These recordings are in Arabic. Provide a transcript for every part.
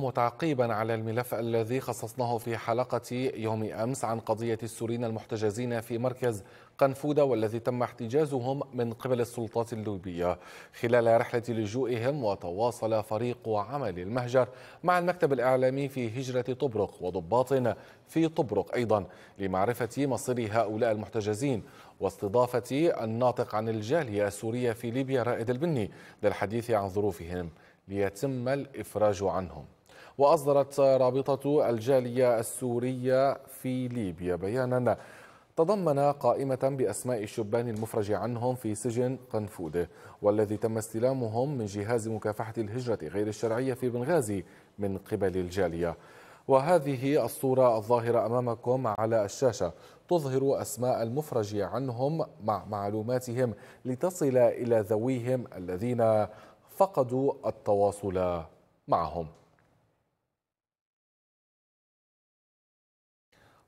وتعقيبا على الملف الذي خصصناه في حلقة يوم أمس عن قضية السوريين المحتجزين في مركز قنفودة والذي تم احتجازهم من قبل السلطات الليبية خلال رحلة لجوئهم وتواصل فريق عمل المهجر مع المكتب الإعلامي في هجرة طبرق وضباط في طبرق أيضا لمعرفة مصير هؤلاء المحتجزين واستضافة الناطق عن الجالية السورية في ليبيا رائد البني للحديث عن ظروفهم ليتم الإفراج عنهم وأصدرت رابطة الجالية السورية في ليبيا بيانا تضمن قائمة بأسماء الشبان المفرج عنهم في سجن قنفودة والذي تم استلامهم من جهاز مكافحة الهجرة غير الشرعية في بنغازي من قبل الجالية وهذه الصورة الظاهرة أمامكم على الشاشة تظهر أسماء المفرج عنهم مع معلوماتهم لتصل إلى ذويهم الذين فقدوا التواصل معهم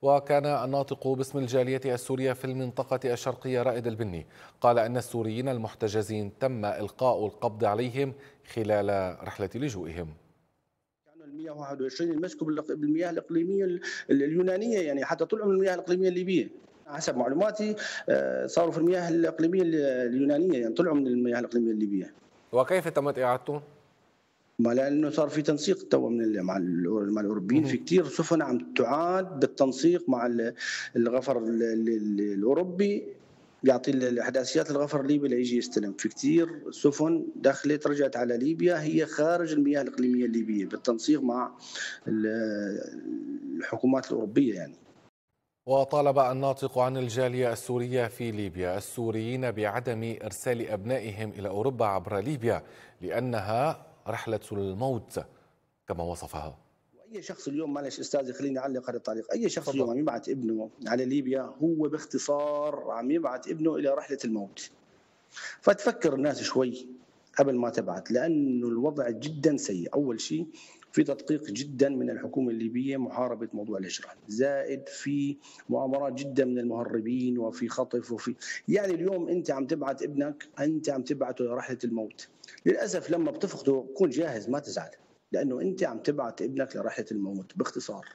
وكان الناطق باسم الجالية السورية في المنطقة الشرقية رائد البني قال أن السوريين المحتجزين تم إلقاء القبض عليهم خلال رحلة لجوئهم المياه 21 يمسكوا بالمياه الاقليميه اليونانيه يعني حتى طلعوا من المياه الاقليميه الليبيه حسب معلوماتي آه، صاروا في المياه الاقليميه اليونانيه يعني طلعوا من المياه الاقليميه الليبيه وكيف تمت اعادتهم؟ ما لانه صار في تنسيق تو من مع مع الاوروبيين في كثير سفن عم تعاد بالتنسيق مع الغفر الاوروبي بيعطي الاحداثيات الغفر الليبي ليجي يستلم في كثير سفن دخلت رجعت على ليبيا هي خارج المياه الاقليميه الليبيه بالتنسيق مع الحكومات الاوروبيه يعني وطالب الناطق عن الجالية السورية في ليبيا السوريين بعدم إرسال أبنائهم إلى أوروبا عبر ليبيا لأنها رحلة الموت كما وصفها اي شخص اليوم معلش استاذي خليني اعلق هذا الطريق اي شخص اليوم عم يبعث ابنه على ليبيا هو باختصار عم يبعث ابنه الى رحله الموت فتفكر الناس شوي قبل ما تبعث لانه الوضع جدا سيء اول شيء في تدقيق جدا من الحكومه الليبيه محاربه موضوع الهجران زائد في مؤامرات جدا من المهربين وفي خطف وفي يعني اليوم انت عم تبعت ابنك انت عم تبعته لرحله الموت للاسف لما بتفقده كون جاهز ما تزعل لانه انت عم تبعت ابنك لرحله الموت باختصار